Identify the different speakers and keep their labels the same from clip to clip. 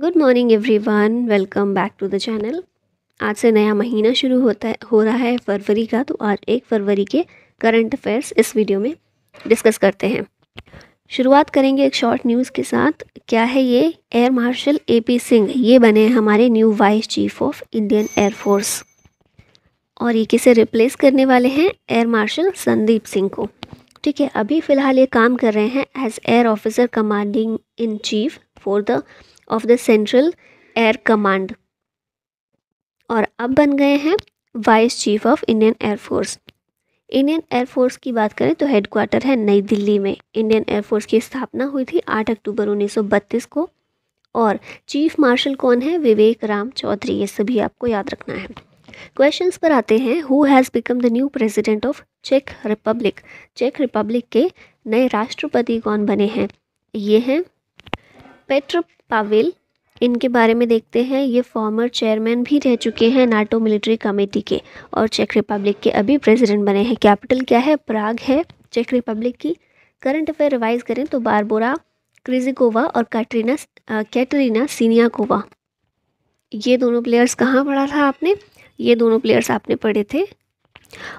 Speaker 1: good morning everyone welcome back to the channel आज से नया महीना शुरू होता है हो रहा है फरवरी का तो आज एक फरवरी के करंट अफेयर्स इस वीडियो में डिस्कस करते हैं शुरुआत करेंगे एक शॉर्ट न्यूज़ के साथ क्या है ये air marshal A P Singh ये बने हमारे new vice chief of Indian air force और ये किसे रिप्लेस करने वाले हैं एयर मार्शल संदीप सिंह को ठीक है अभी फ़िलहाल ये काम कर रहे हैं as air officer commanding in chief for the of the central air command और अब बन गए हैं vice chief of Indian air force Indian air force की बात करें तो हेडक्वार्टर है नई दिल्ली में इंडियन एयरफोर्स की स्थापना हुई थी 8 अक्टूबर 1932 को और चीफ मार्शल कौन है विवेक राम चौधरी ये सभी आपको याद रखना है क्वेश्चंस पर आते हैं who has become the new president of check Republic check Republic के नए राष्ट्रपति कौन बने हैं ये हैं पेट्र पावेल इनके बारे में देखते हैं ये फॉर्मर चेयरमैन भी रह चुके हैं नाटो मिलिट्री कमेटी के और चेक रिपब्लिक के अभी प्रेसिडेंट बने हैं कैपिटल क्या है प्राग है चेक रिपब्लिक की करंट अफेयर रिवाइज करें तो बारबोरा क्रिजिकोवा और कैटरीना कैटरीना सीनियाकोवा ये दोनों प्लेयर्स कहाँ पढ़ा था आपने ये दोनों प्लेयर्स आपने पढ़े थे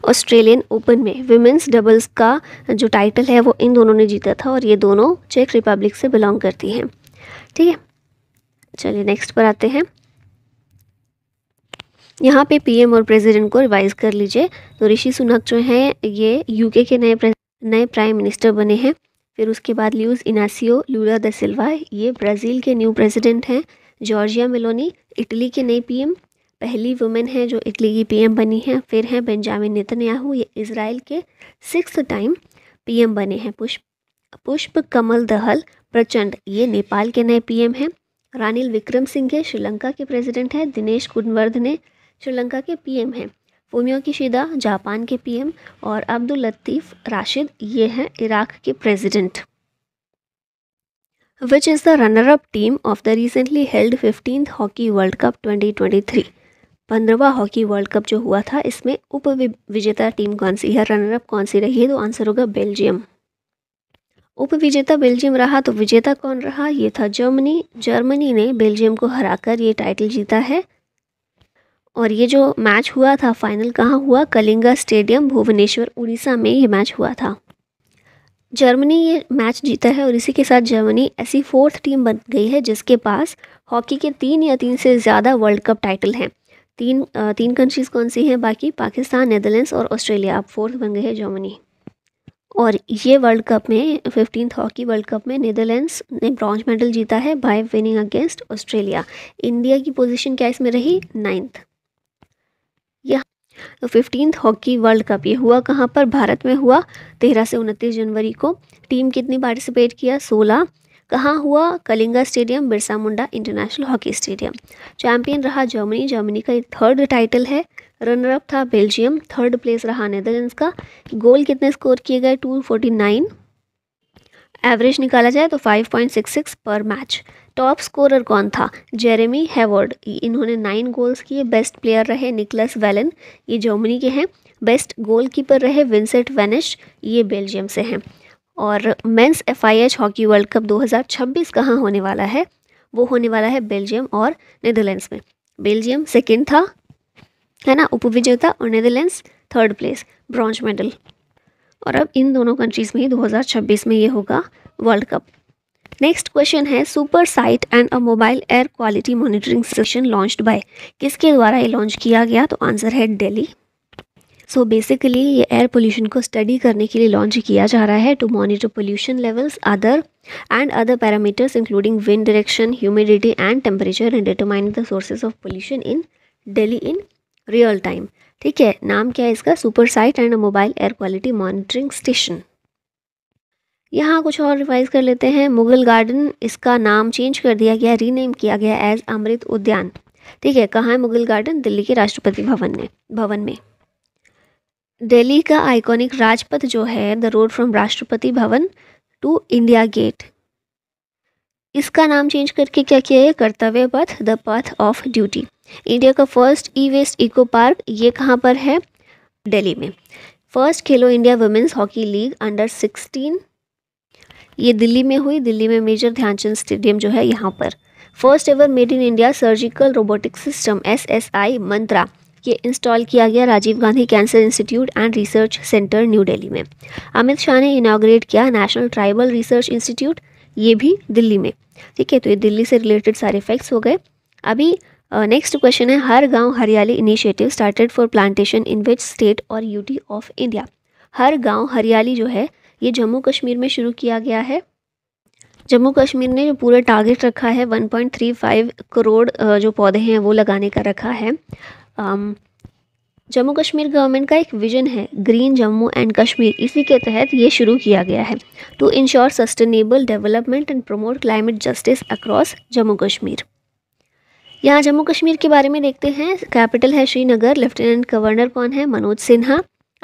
Speaker 1: ऑस्ट्रेलियन ओपन में विमेंस डबल्स का जो टाइटल है वो इन दोनों ने जीता था और ये दोनों चेक रिपब्लिक से बिलोंग करती हैं ठीक है चलिए नेक्स्ट पर आते हैं यहाँ पे पीएम और प्रेसिडेंट को रिवाइज कर लीजिए तो ऋषि सुनक जो हैं ये यूके के नए नए प्राइम मिनिस्टर बने हैं फिर उसके बाद ल्यूज इनासियो लूला द सिल्वा ये ब्राज़ील के न्यू प्रेसिडेंट हैं जॉर्जिया मेलोनी इटली के नए पीएम पहली वुमेन हैं जो इटली की पीएम बनी हैं फिर हैं बेंजामिन नितनयाहू ये इसराइल के सिक्स टाइम पी बने हैं पुष्प पुष्प कमल दहल प्रचंड ये नेपाल के नए पी हैं रानिल विक्रम सिंह श्रीलंका के प्रेसिडेंट हैं दिनेश कुनवर्धने श्रीलंका के पीएम हैं फोमियो किशिदा जापान के पीएम और अब्दुल लतीफ़ राशिद ये हैं इराक के president which is the runner up team of the recently held fifteen hockey world cup 2023 पंद्रवा हॉकी वर्ल्ड कप जो हुआ था इसमें उप विजेता टीम कौन सी है रनर अप कौन सी रही है तो आंसर होगा बेल्जियम उपविजेता बेल्जियम रहा तो विजेता कौन रहा ये था जर्मनी जर्मनी ने बेल्जियम को हराकर ये टाइटल जीता है और ये जो मैच हुआ था फाइनल कहाँ हुआ कलिंगा स्टेडियम भुवनेश्वर उड़ीसा में ये मैच हुआ था जर्मनी ये मैच जीता है और इसी के साथ जर्मनी ऐसी फोर्थ टीम बन गई है जिसके पास हॉकी के तीन या तीन से ज़्यादा वर्ल्ड कप टाइटल हैं तीन तीन कंट्रीज़ कौन सी हैं बाकी पाकिस्तान नेदरलैंड्स और ऑस्ट्रेलिया अब फोर्थ बन गए हैं जर्मनी और ये वर्ल्ड कप में फिफ्टीन हॉकी वर्ल्ड कप में नीदरलैंड्स ने ब्रॉन्ज मेडल जीता है by winning against Australia India की पोजीशन क्या इसमें रही नाइन्थ यह तो फिफ्टीन हॉकी वर्ल्ड कप ये हुआ कहाँ पर भारत में हुआ तेरह से उनतीस जनवरी को टीम कितनी पार्टिसिपेट किया सोलह कहाँ हुआ Kalinga stadium Birsa Munda international hockey stadium champion रहा जर्मनी जर्मनी का थर्ड टाइटल है रनरअप था बेल्जियम थर्ड प्लेस रहा नेदरलैंड्स का गोल कितने स्कोर किए गए टू फोर्टी नाइन एवरेज निकाला जाए तो फाइव पॉइंट सिक्स सिक्स पर मैच टॉप स्कोरर कौन था जेरेमी हेवर्ड इन्होंने नाइन गोल्स किए बेस्ट प्लेयर रहे निकलस वेलन ये जर्मनी के हैं बेस्ट गोलकीपर रहे विंसेंट वेनिश ये बेल्जियम से हैं और men's FIH hockey world cup 2026 कहाँ होने वाला है वो होने वाला है बेल्जियम और नीदरलैंड्स में बेल्जियम सेकेंड था है ना उप विजेता और Netherlands third place bronze medal और अब इन दोनों कंट्रीज़ में ही 2026 में ये होगा वर्ल्ड कप नेक्स्ट क्वेश्चन है super site and a mobile air quality monitoring session launch by किसके द्वारा ये लॉन्च किया गया तो आंसर है डेली सो बेसिकली ये एयर पोल्यूशन को स्टडी करने के लिए लॉन्च किया जा रहा है to monitor pollution levels other and other parameters including wind direction humidity and temperature and determine the sources of pollution in Delhi in real time ठीक है नाम क्या है इसका super site and mobile air quality monitoring station यहाँ कुछ और revise कर लेते हैं मुगल गार्डन इसका नाम चेंज कर दिया गया रीनेम किया गया एज अमृत उद्यान ठीक है कहाँ है मुगल गार्डन दिल्ली के राष्ट्रपति भवन में भवन में दिल्ली का आइकॉनिक राजपथ जो है द रोड फ्रॉम राष्ट्रपति भवन टू इंडिया गेट इसका नाम चेंज करके क्या किया है कर्तव्य Path the path of duty India का first e waste eco park ये कहाँ पर है दिल्ली में first Khelo India women's hockey league under sixteen ये दिल्ली में हुई दिल्ली में मेजर ध्यानचंद स्टेडियम जो है यहाँ पर first ever made in India surgical robotic system S S I Mantra ये इंस्टॉल किया गया Rajiv Gandhi cancer institute and research centre new Delhi में अमित शाह ने इनाग्रेट किया नेशनल ट्राइबल रिसर्च इंस्टीट्यूट ये भी दिल्ली में ठीक है तो ये दिल्ली से रिलेटेड सारे फैक्ट्स हो गए अभी नेक्स्ट क्वेश्चन है Har Gaon Hariyali initiative started for plantation in which state और UT of India Har Gaon Hariyali जो है ये जम्मू कश्मीर में शुरू किया गया है जम्मू कश्मीर ने जो पूरा टारगेट रखा है 1.35 करोड़ जो पौधे हैं वो लगाने का रखा है जम्मू कश्मीर गवर्नमेंट का एक विजन है ग्रीन जम्मू एंड कश्मीर इसी के तहत ये शुरू किया गया है to ensure sustainable development and promote climate justice across Jammu Kashmir यहाँ जम्मू कश्मीर के बारे में देखते हैं कैपिटल है श्रीनगर लेफ्टिनेंट गवर्नर कौन है मनोज सिन्हा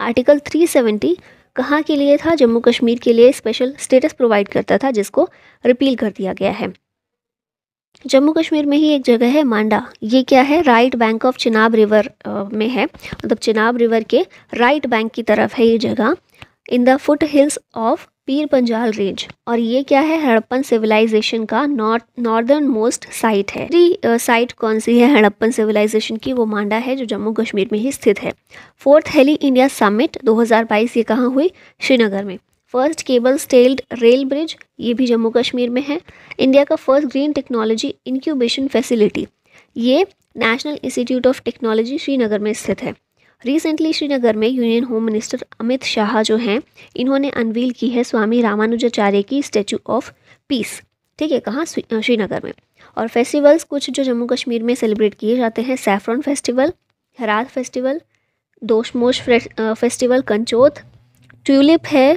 Speaker 1: आर्टिकल 370 कहाँ के लिए था जम्मू कश्मीर के लिए स्पेशल स्टेटस प्रोवाइड करता था जिसको रिपील कर दिया गया है जम्मू कश्मीर में ही एक जगह है मांडा ये क्या है right bank of Chenab river में है मतलब चिनाब रिवर के राइट बैंक की तरफ है ये जगह in the foot hills of Pir Panjal range और ये क्या है हड़प्पन सिविलाइजेशन का नॉर्थ नॉर्दर्न मोस्ट साइट है तीसरी साइट कौन सी है हड़प्पन सिविलाइजेशन की वो मांडा है जो जम्मू कश्मीर में ही स्थित है फोर्थ हेली इंडिया समिट 2022 ये कहाँ हुई श्रीनगर में first cable stayed rail bridge ये भी जम्मू कश्मीर में है इंडिया का first green technology incubation facility ये national institute of technology Srinagar में स्थित है रिसेंटली श्रीनगर में union home minister Amit Shah जो हैं इन्होंने अनवील की है स्वामी रामानुजाचार्य की स्टैचू ऑफ पीस ठीक है कहाँ श्रीनगर में और फेस्टिवल्स कुछ जो जम्मू कश्मीर में सेलिब्रेट किए जाते हैं saffron festival Harat festival Dosmoche festival कंचोत ट्यूलिप है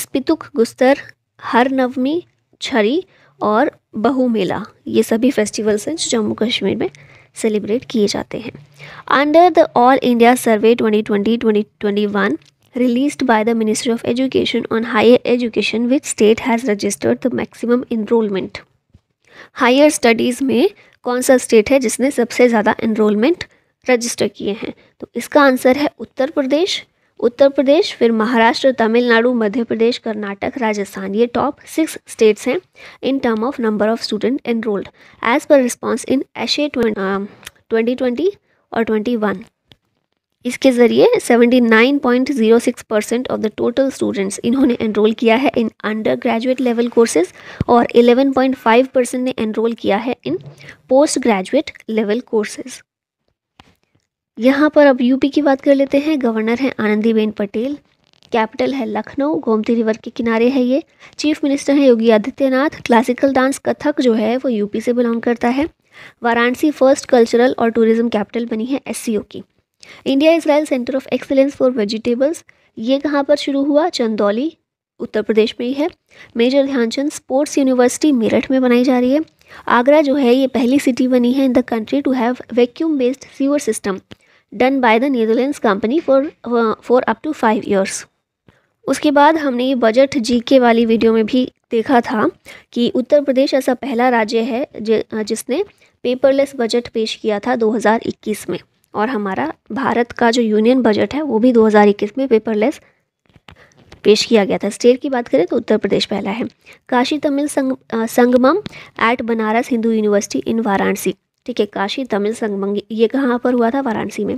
Speaker 1: स्पितुक गुस्तर हर नवमी छरी और बहु मेला ये सभी फेस्टिवल्स हैं जो जम्मू कश्मीर में सेलिब्रेट किए जाते हैं under the all India survey 2020 twenty released by the ministry of education on higher education which state has registered the maximum enrolment higher studies में कौन सा स्टेट है जिसने सबसे ज़्यादा इनरोलमेंट रजिस्टर किए हैं तो इसका आंसर है उत्तर प्रदेश उत्तर प्रदेश फिर महाराष्ट्र तमिलनाडु मध्य प्रदेश कर्नाटक राजस्थान ये टॉप सिक्स स्टेट्स हैं in term of number of student enrolled as पर response in AISHE twenty twenty और ट्वेंटी वन इसके ज़रिए 79.06 percent of the total students इन्होंने एनरोल किया है in under graduate level courses और 11.5 परसेंट ने एनरोल किया है in post graduate level courses यहाँ पर अब यूपी की बात कर लेते हैं गवर्नर हैं आनंदीबेन पटेल कैपिटल है लखनऊ गोमती रिवर के किनारे है ये चीफ मिनिस्टर हैं योगी आदित्यनाथ क्लासिकल डांस कथक जो है वो यूपी से बिलोंग करता है वाराणसी फर्स्ट कल्चरल और टूरिज्म कैपिटल बनी है एस की India Israel centre of excellence for vegetables ये कहाँ पर शुरू हुआ चंदौली उत्तर प्रदेश में ही है major Dhyanchand sports university Meerut में बनाई जा रही है आगरा जो है ये पहली सिटी बनी है in the country to have vacuum based sewer system done by the Netherland company for for up to five years उसके बाद हमने ये बजट जीके वाली वीडियो में भी देखा था कि उत्तर प्रदेश ऐसा पहला राज्य है जिसने पेपरलेस बजट पेश किया था 2021 में और हमारा भारत का जो यूनियन बजट है वो भी 2021 में पेपरलेस पेश किया गया था स्टेट की बात करें तो उत्तर प्रदेश पहला है काशी तमिल संग, Sangamam at Banaras Hindu university in Varanasi ठीक है काशी तमिल संगम ये कहाँ पर हुआ था वाराणसी में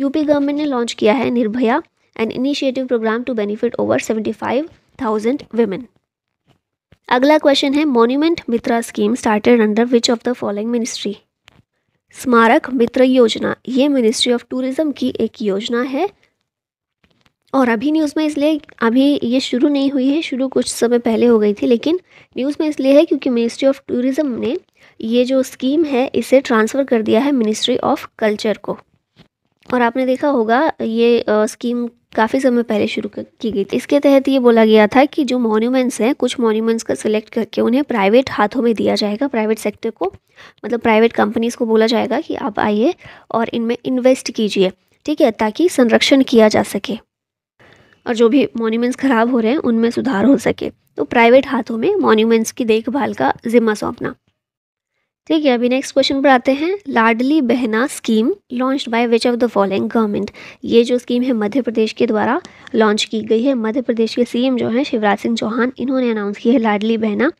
Speaker 1: यूपी गवर्नमेंट ने लॉन्च किया है Nirbhaya an initiative programme to benefit over seventy five thousand women अगला क्वेश्चन है monument Mitra scheme started under which of the following ministry Smarak Mitra योजना ये मिनिस्ट्री ऑफ टूरिज्म की एक योजना है और अभी न्यूज़ में इसलिए अभी ये शुरू नहीं हुई है शुरू कुछ समय पहले हो गई थी लेकिन न्यूज़ में इसलिए है क्योंकि मिनिस्ट्री ऑफ टूरिज़्म ने ये जो स्कीम है इसे ट्रांसफ़र कर दिया है मिनिस्ट्री ऑफ कल्चर को और आपने देखा होगा ये स्कीम काफ़ी समय पहले शुरू की गई थी इसके तहत ये बोला गया था कि जो मॉन्यूमेंट्स हैं कुछ मॉन्यूमेंट्स का सिलेक्ट करके उन्हें प्राइवेट हाथों में दिया जाएगा प्राइवेट सेक्टर को मतलब प्राइवेट कंपनीज़ को बोला जाएगा कि आप आइए और इनमें इन्वेस्ट कीजिए ठीक है ताकि संरक्षण किया जा सके और जो भी मॉन्यूमेंट्स ख़राब हो रहे हैं उनमें सुधार हो सके तो प्राइवेट हाथों में मॉन्यूमेंट्स की देखभाल का जिम्मा सौंपना ठीक है अभी नेक्स्ट क्वेश्चन पर आते हैं Ladli Behna scheme launch by which of the following government ये जो स्कीम है मध्य प्रदेश के द्वारा लॉन्च की गई है मध्य प्रदेश के सीएम जो हैं शिवराज सिंह चौहान इन्होंने अनाउंस की है लाडली बहना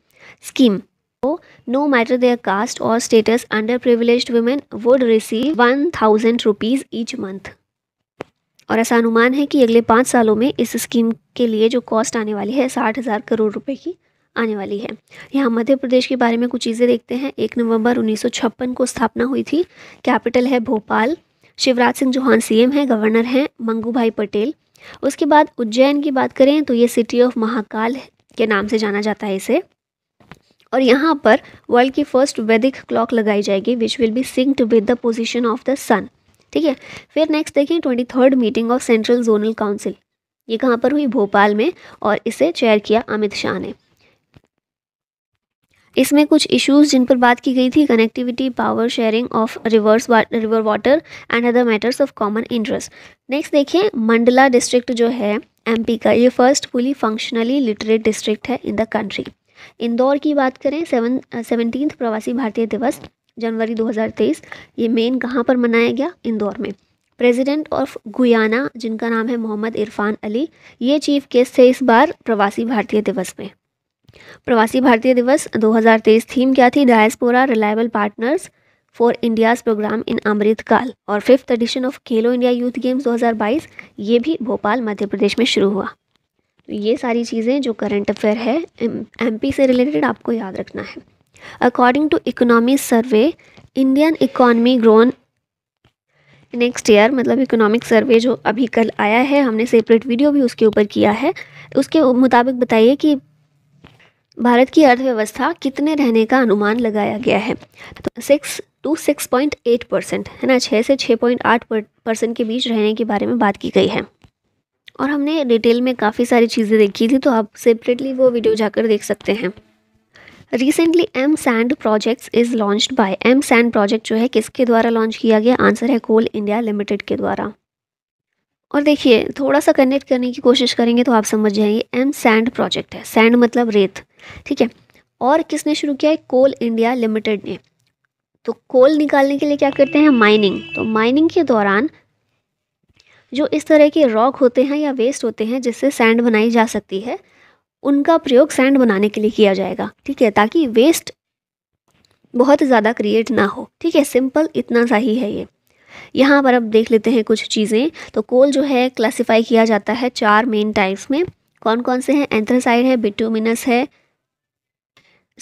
Speaker 1: स्कीम तो नो मैटर देयर कास्ट और status under privilege women would receive one thousand rupees each month और ऐसा अनुमान है कि अगले पाँच सालों में इस स्कीम के लिए जो कॉस्ट आने वाली है साठ हज़ार करोड़ रुपए की आने वाली है यहाँ मध्य प्रदेश के बारे में कुछ चीज़ें देखते हैं एक नवंबर 1956 को स्थापना हुई थी कैपिटल है भोपाल शिवराज सिंह चौहान सीएम हैं गवर्नर हैं मंगू भाई पटेल उसके बाद उज्जैन की बात करें तो ये सिटी ऑफ महाकाल के नाम से जाना जाता है इसे और यहाँ पर वर्ल्ड की फर्स्ट वैदिक क्लॉक लगाई जाएगी which will be synced with the position of the sun ठीक है फिर नेक्स्ट देखें twenty third meeting of central zonal council ये कहाँ पर हुई भोपाल में और इसे चेयर किया अमित शाह ने इसमें कुछ इश्यूज जिन पर बात की गई थी connectivity power sharing of rivers river water and other matters of common interest next देखिए मंडला डिस्ट्रिक्ट जो है एमपी का ये first fully functionally literate district है इन द कंट्री इंदौर की बात करें सेवन सेवनटीन प्रवासी भारतीय दिवस जनवरी 2023 ये मेन कहाँ पर मनाया गया इंदौर में प्रेसिडेंट ऑफ गुयाना जिनका नाम है मोहम्मद इरफान अली ये चीफ गेस्ट थे इस बार प्रवासी भारतीय दिवस में प्रवासी भारतीय दिवस 2023 थीम क्या थी diaspora reliable partners for India's programme in Amrit Kaal और fifth edition of Khelo India youth games 2022 ये भी भोपाल मध्य प्रदेश में शुरू हुआ तो ये सारी चीज़ें जो करंट अफेयर है एमपी से रिलेटेड आपको याद रखना है according to economy survey Indian economy grown next year मतलब इकोनॉमिक सर्वे जो अभी कल आया है हमने सेपरेट वीडियो भी उसके ऊपर किया है उसके मुताबिक बताइए कि भारत की अर्थव्यवस्था कितने रहने का अनुमान लगाया गया है तो six to six point eight percent है ना छः से छः पॉइंट आठ परसेंट के बीच रहने के बारे में बात की गई है और हमने डिटेल में काफ़ी सारी चीज़ें देखी थी तो आप सेपरेटली वो वीडियो जाकर देख सकते हैं recently M sand projects is launched by M sand project जो है किसके द्वारा लॉन्च किया गया आंसर है कोल इंडिया लिमिटेड के द्वारा और देखिए थोड़ा सा कनेक्ट करने की कोशिश करेंगे तो आप समझ जाएंगे एम सैंड प्रोजेक्ट है सैंड मतलब रेत ठीक है और किसने शुरू किया है कोल इंडिया लिमिटेड ने तो कोल निकालने के लिए क्या करते हैं माइनिंग तो माइनिंग के दौरान जो इस तरह के रॉक होते हैं या वेस्ट होते हैं जिससे सैंड बनाई जा सकती है उनका प्रयोग सैंड बनाने के लिए किया जाएगा ठीक है ताकि वेस्ट बहुत ज़्यादा क्रिएट ना हो ठीक है सिंपल इतना सा ही है ये यहाँ पर अब देख लेते हैं कुछ चीज़ें तो कोल जो है क्लासिफाई किया जाता है चार मेन टाइप्स में कौन कौन से हैं एंथ्रासाइड है बिटूमिनस है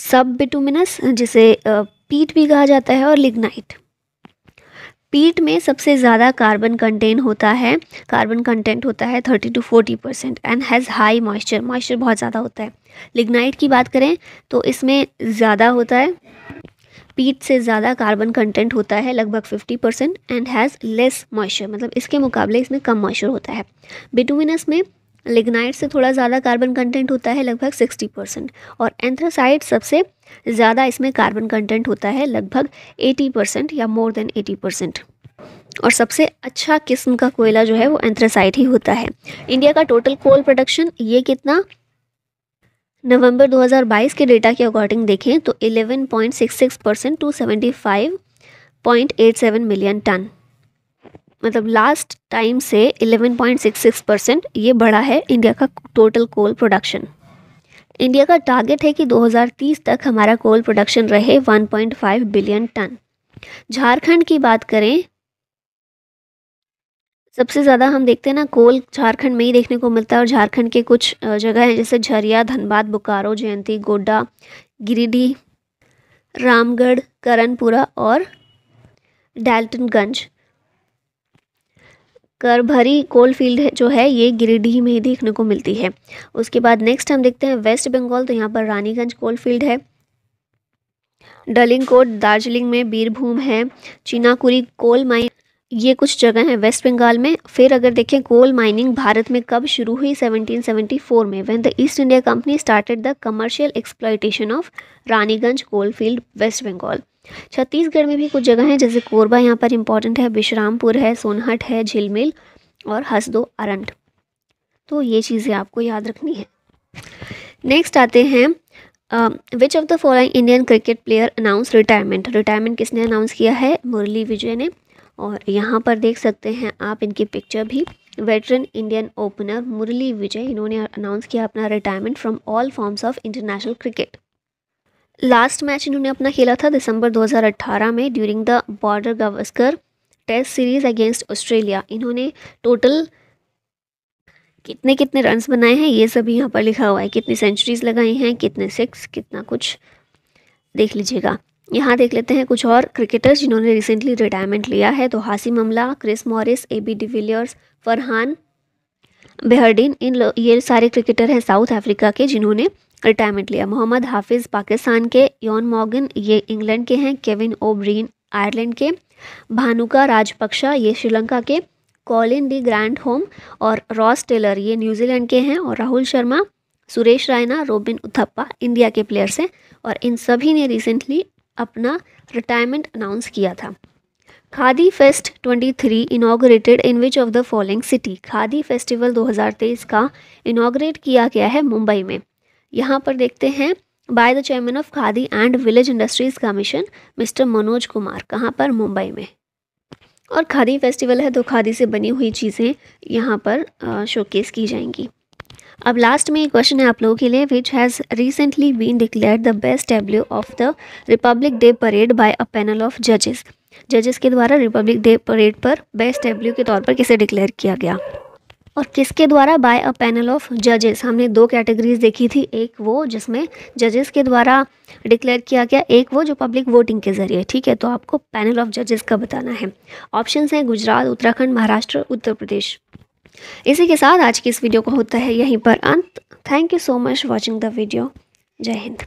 Speaker 1: सब बिटूमिनस जिसे पीट भी कहा जाता है और लिग्नाइट पीट में सबसे ज़्यादा कार्बन कंटेन होता है कार्बन कंटेंट होता है thirty to forty percent and has high moisture moisture बहुत ज़्यादा होता है लिग्नाइट की बात करें तो इसमें ज़्यादा होता है पीट से ज़्यादा कार्बन कंटेंट होता है लगभग 50 percent and has less moisture मतलब इसके मुकाबले इसमें कम मॉइस्चर होता है बिटुमिनस में लिग्नाइट से थोड़ा ज़्यादा कार्बन कंटेंट होता है लगभग 60 परसेंट और एंथ्रोसाइड सबसे ज़्यादा इसमें कार्बन कंटेंट होता है लगभग 80 परसेंट या मोर देन 80 परसेंट और सबसे अच्छा किस्म का कोयला जो है वो एंथ्रोसाइड ही होता है इंडिया का टोटल कोल प्रोडक्शन ये कितना नवंबर 2022 के डेटा के अकॉर्डिंग देखें तो 11.66 percent to seventy million ton मतलब लास्ट टाइम से 11.66 परसेंट ये बढ़ा है इंडिया का टोटल कोल प्रोडक्शन इंडिया का टारगेट है कि 2030 तक हमारा कोल प्रोडक्शन रहे 1.5 बिलियन टन झारखंड की बात करें सबसे ज़्यादा हम देखते हैं ना कोल झारखंड में ही देखने को मिलता है और झारखंड के कुछ जगह हैं जैसे झरिया धनबाद बोकारो जयंती गोड्डा गिरिडीह रामगढ़ करनपुरा और डाल्टनगंज करभरी कोल फील्ड जो है ये गिरिडीह में ही देखने को मिलती है उसके बाद नेक्स्ट हम देखते हैं वेस्ट बंगाल तो यहाँ पर रानीगंज कोल फील्ड है डलिंग कोट दार्जिलिंग में बीरभूम है चीनाकुरी कोल माइन ये कुछ जगह हैं वेस्ट बंगाल में फिर अगर देखें कोल माइनिंग भारत में कब शुरू हुई 1774 में when the East India company started the commercial exploitation of Raniganj coal field West Bengal Chhattisgarh में भी कुछ जगह हैं जैसे कोरबा यहाँ पर इंपॉर्टेंट है विश्रामपुर है सोनहट है झिलमिल और हसदो अरंट तो ये चीज़ें आपको याद रखनी है नेक्स्ट आते हैं which of the following Indian cricket player announce retirement retirement किसने अनाउंस किया है मुरली विजय ने और यहाँ पर देख सकते हैं आप इनकी पिक्चर भी veteran Indian opener Murali Vijay इन्होंने अनाउंस किया अपना retirement from all forms of international cricket last match इन्होंने अपना खेला था दिसंबर 2018 में during the Border Gavaskar test series against Australia इन्होंने टोटल कितने कितने रन्स बनाए हैं ये सभी यहाँ पर लिखा हुआ है कितनी सेंचुरीज़ लगाई हैं कितने सिक्स कितना कुछ देख लीजिएगा यहाँ देख लेते हैं कुछ और क्रिकेटर्स जिन्होंने रिसेंटली रिटायरमेंट लिया है तो Hashim Amla Chris Morris A B de Villiers Farhan Behardien इन ये सारे क्रिकेटर हैं साउथ अफ्रीका के जिन्होंने रिटायरमेंट लिया मोहम्मद हाफिज़ पाकिस्तान के यौन मॉगन ये इंग्लैंड के हैं केविन ओब्रीन आयरलैंड के भानुका राजपक्षा ये श्रीलंका के कॉलिन डी ग्रैंड होम और रॉस टेलर ये न्यूजीलैंड के हैं और राहुल शर्मा सुरेश रायना रोबिन उथप्पा इंडिया के प्लेयर्स हैं और इन सभी ने रिसेंटली अपना रिटायरमेंट अनाउंस किया था Khadi fest 23 inaugurated in which of the following city Khadi festival 2023 का इनाग्रेट किया गया है मुंबई में यहाँ पर देखते हैं by the chairman of Khadi and village industries commission mister Manoj Kumar कहाँ पर मुंबई में और खादी फेस्टिवल है तो खादी से बनी हुई चीज़ें यहाँ पर शोकेस की जाएंगी अब लास्ट में एक क्वेश्चन है आप लोगों के लिए which has recently been declare the best Tableau of the Republic day parade bye a panel of जजेस जजेस के द्वारा रिपब्लिक डे परेड पर बेस्ट टेब्ल्यू के तौर पर किसे डिक्लेयर किया गया और किसके द्वारा बाय अ पैनल ऑफ जजेस हमने दो कैटेगरीज देखी थी एक वो जिसमें जजेस के द्वारा डिक्लेयर किया गया एक वो जो पब्लिक वोटिंग के जरिए ठीक है तो आपको पैनल ऑफ जजेस का बताना है ऑप्शन हैं गुजरात उत्तराखंड महाराष्ट्र उत्तर प्रदेश इसी के साथ आज की इस वीडियो को होता है यहीं पर अंत thank you so much watching the video जय हिंद